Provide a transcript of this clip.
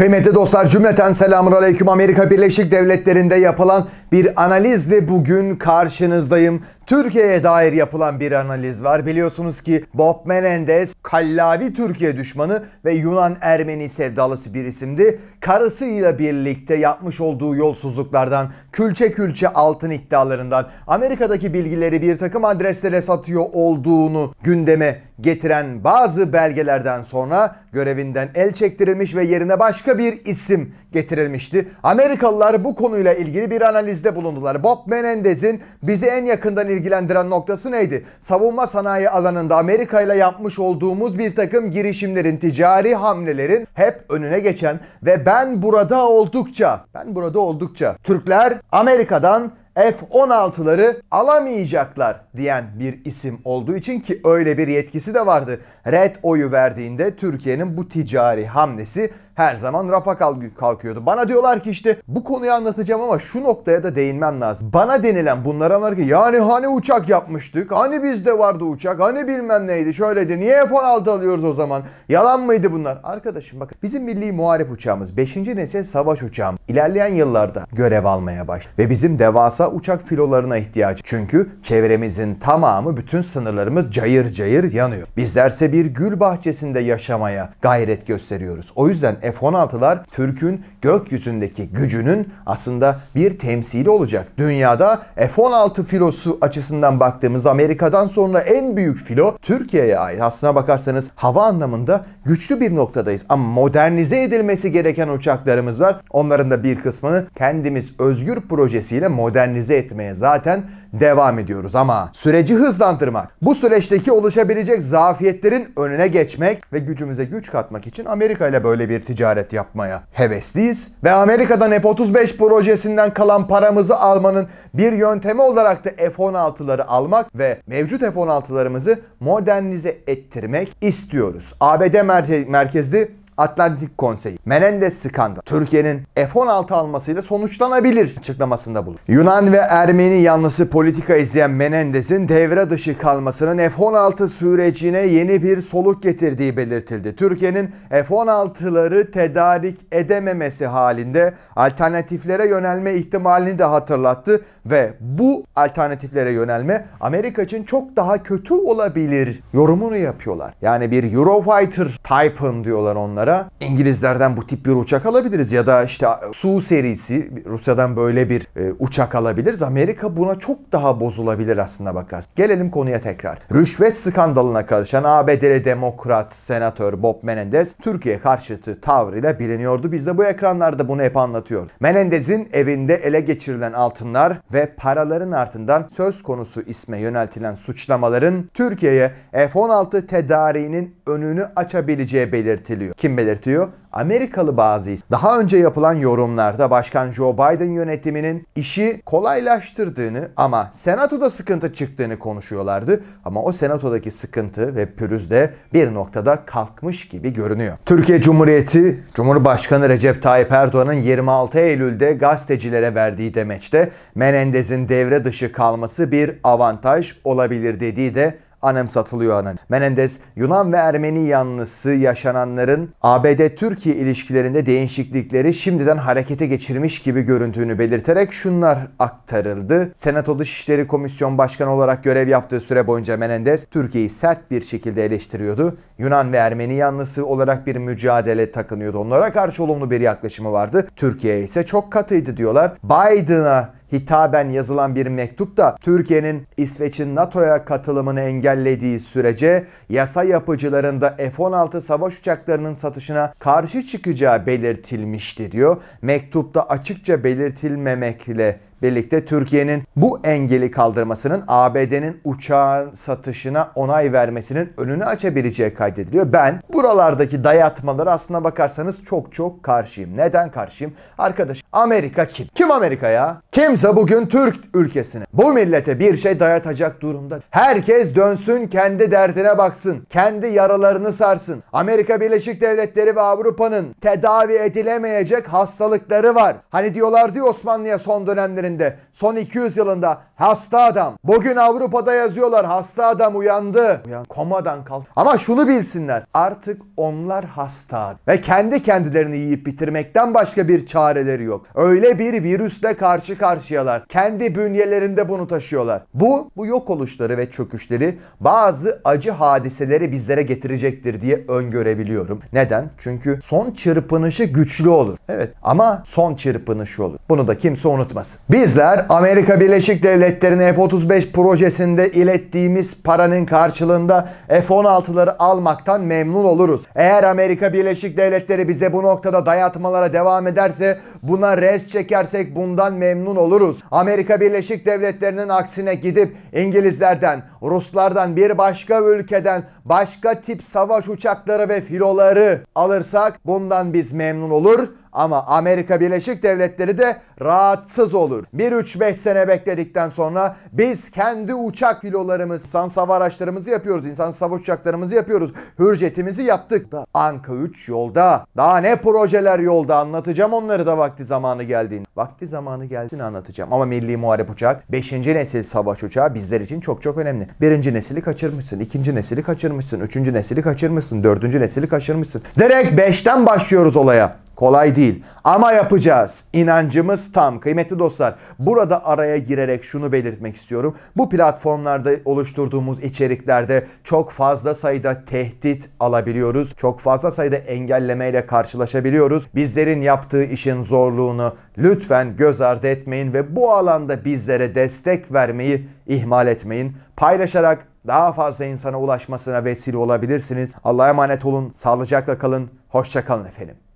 Kıymetli dostlar cümleten selamun aleyküm. Amerika Birleşik Devletleri'nde yapılan bir analizle bugün karşınızdayım. Türkiye'ye dair yapılan bir analiz var. Biliyorsunuz ki Bob Menendez kallavi Türkiye düşmanı ve Yunan Ermeni sevdalısı bir isimdi. Karısıyla birlikte yapmış olduğu yolsuzluklardan, külçe külçe altın iddialarından, Amerika'daki bilgileri bir takım adreslere satıyor olduğunu gündeme getiren bazı belgelerden sonra görevinden el çektirilmiş ve yerine başka bir isim getirilmişti. Amerikalılar bu konuyla ilgili bir analizde bulundular. Bob Menendez'in bizi en yakından ilgilendiren noktası neydi? Savunma sanayi alanında Amerika ile yapmış olduğumuz bir takım girişimlerin, ticari hamlelerin hep önüne geçen ve ben burada oldukça, ben burada oldukça Türkler Amerika'dan F-16'ları alamayacaklar diyen bir isim olduğu için ki öyle bir yetkisi de vardı. Red oyu verdiğinde Türkiye'nin bu ticari hamlesi her zaman rafa kalkıyordu. Bana diyorlar ki işte bu konuyu anlatacağım ama şu noktaya da değinmem lazım. Bana denilen bunlara var ki yani hani uçak yapmıştık, hani bizde vardı uçak, hani bilmem neydi, şöyleydi, niye F-16 alıyoruz o zaman? Yalan mıydı bunlar? Arkadaşım bakın bizim milli muharip uçağımız 5. nesil savaş uçağım. İlerleyen yıllarda görev almaya başladı. Ve bizim devasa uçak filolarına ihtiyaç Çünkü çevremizin tamamı bütün sınırlarımız cayır cayır yanıyor. Bizlerse bir gül bahçesinde yaşamaya gayret gösteriyoruz. O yüzden F-16'lar Türk'ün gökyüzündeki gücünün aslında bir temsili olacak. Dünyada F-16 filosu açısından baktığımızda Amerika'dan sonra en büyük filo Türkiye'ye ait. Aslına bakarsanız hava anlamında güçlü bir noktadayız. Ama modernize edilmesi gereken uçaklarımız var. Onların da bir kısmını kendimiz özgür projesiyle modernize etmeye zaten devam ediyoruz. Ama süreci hızlandırmak, bu süreçteki oluşabilecek zafiyetlerin önüne geçmek ve gücümüze güç katmak için Amerika ile böyle bir ticaret yapmaya hevesliyiz ve Amerika'dan F-35 projesinden kalan paramızı almanın bir yöntemi olarak da F-16'ları almak ve mevcut F-16'larımızı modernize ettirmek istiyoruz. ABD merkezli Atlantik Konseyi Menendez skandal Türkiye'nin F-16 almasıyla sonuçlanabilir açıklamasında bulundu. Yunan ve Ermeni yanlısı politika izleyen Menendez'in devre dışı kalmasının F-16 sürecine yeni bir soluk getirdiği belirtildi. Türkiye'nin F-16'ları tedarik edememesi halinde alternatiflere yönelme ihtimalini de hatırlattı ve bu alternatiflere yönelme Amerika için çok daha kötü olabilir yorumunu yapıyorlar. Yani bir Eurofighter Typhoon diyorlar onlara ara İngilizlerden bu tip bir uçak alabiliriz ya da işte Su serisi Rusya'dan böyle bir e, uçak alabiliriz. Amerika buna çok daha bozulabilir aslında bakar. Gelelim konuya tekrar. Rüşvet skandalına karışan ABD'li demokrat senatör Bob Menendez Türkiye karşıtı tavrıyla biliniyordu. Biz de bu ekranlarda bunu hep anlatıyoruz. Menendez'in evinde ele geçirilen altınlar ve paraların ardından söz konusu isme yöneltilen suçlamaların Türkiye'ye F-16 tedariğinin önünü açabileceği belirtiliyor. Kim belirtiyor? Amerikalı bazı Daha önce yapılan yorumlarda Başkan Joe Biden yönetiminin işi kolaylaştırdığını ama senatoda sıkıntı çıktığını konuşuyorlardı. Ama o senatodaki sıkıntı ve pürüz de bir noktada kalkmış gibi görünüyor. Türkiye Cumhuriyeti Cumhurbaşkanı Recep Tayyip Erdoğan'ın 26 Eylül'de gazetecilere verdiği demeçte Menendez'in devre dışı kalması bir avantaj olabilir dediği de Hanem satılıyor Hanem. Menendez, Yunan ve Ermeni yanlısı yaşananların ABD-Türkiye ilişkilerinde değişiklikleri şimdiden harekete geçirmiş gibi görüntüğünü belirterek şunlar aktarıldı. Senato Dışişleri Komisyon Başkanı olarak görev yaptığı süre boyunca Menendez, Türkiye'yi sert bir şekilde eleştiriyordu. Yunan ve Ermeni yanlısı olarak bir mücadele takınıyordu. Onlara karşı olumlu bir yaklaşımı vardı. Türkiye ise çok katıydı diyorlar. Biden'a hitaben yazılan bir mektup da Türkiye'nin İsveç'in NATO'ya katılımını engellediği sürece yasa yapıcıların da F-16 savaş uçaklarının satışına karşı çıkacağı belirtilmişti diyor. Mektupta açıkça belirtilmemekle birlikte Türkiye'nin bu engeli kaldırmasının ABD'nin uçağın satışına onay vermesinin önünü açabileceği kaydediliyor. Ben buralardaki dayatmaları aslına bakarsanız çok çok karşıyım. Neden karşıyım? Arkadaş Amerika kim? Kim Amerika ya? Kimse bugün Türk ülkesine. Bu millete bir şey dayatacak durumda. Herkes dönsün kendi derdine baksın. Kendi yaralarını sarsın. Amerika Birleşik Devletleri ve Avrupa'nın tedavi edilemeyecek hastalıkları var. Hani diyorlardı Osmanlı'ya son dönemlerin döneminde son 200 yılında hasta adam. Bugün Avrupa'da yazıyorlar hasta adam uyandı. Uyan, komadan kalk. Ama şunu bilsinler artık onlar hasta ve kendi kendilerini yiyip bitirmekten başka bir çareleri yok. Öyle bir virüsle karşı karşıyalar. Kendi bünyelerinde bunu taşıyorlar. Bu, bu yok oluşları ve çöküşleri bazı acı hadiseleri bizlere getirecektir diye öngörebiliyorum. Neden? Çünkü son çırpınışı güçlü olur. Evet ama son çırpınışı olur. Bunu da kimse unutmasın. Bir Bizler Amerika Birleşik Devletleri'nin F-35 projesinde ilettiğimiz paranın karşılığında F-16'ları almaktan memnun oluruz. Eğer Amerika Birleşik Devletleri bize bu noktada dayatmalara devam ederse Buna res çekersek bundan memnun oluruz. Amerika Birleşik Devletleri'nin aksine gidip İngilizlerden, Ruslardan bir başka ülkeden başka tip savaş uçakları ve filoları alırsak bundan biz memnun olur ama Amerika Birleşik Devletleri de rahatsız olur. 1-3-5 sene bekledikten sonra biz kendi uçak filolarımız, insan savaş araçlarımızı yapıyoruz, insan savaş uçaklarımızı yapıyoruz, hürjetimizi yaptık da Anka 3 yolda. Daha ne projeler yolda anlatacağım onları da bak vakti zamanı geldiğini, vakti zamanı geldiğini anlatacağım. Ama Milli Muharip Uçak 5. nesil savaş uçağı bizler için çok çok önemli. 1. nesili kaçırmışsın, 2. nesili kaçırmışsın, 3. nesili kaçırmışsın, 4. nesili kaçırmışsın. Direkt 5'ten başlıyoruz olaya. Kolay değil ama yapacağız. İnancımız tam. Kıymetli dostlar burada araya girerek şunu belirtmek istiyorum. Bu platformlarda oluşturduğumuz içeriklerde çok fazla sayıda tehdit alabiliyoruz. Çok fazla sayıda engellemeyle karşılaşabiliyoruz. Bizlerin yaptığı işin zorluğunu lütfen göz ardı etmeyin ve bu alanda bizlere destek vermeyi ihmal etmeyin. Paylaşarak daha fazla insana ulaşmasına vesile olabilirsiniz. Allah'a emanet olun, sağlıcakla kalın, hoşça kalın efendim.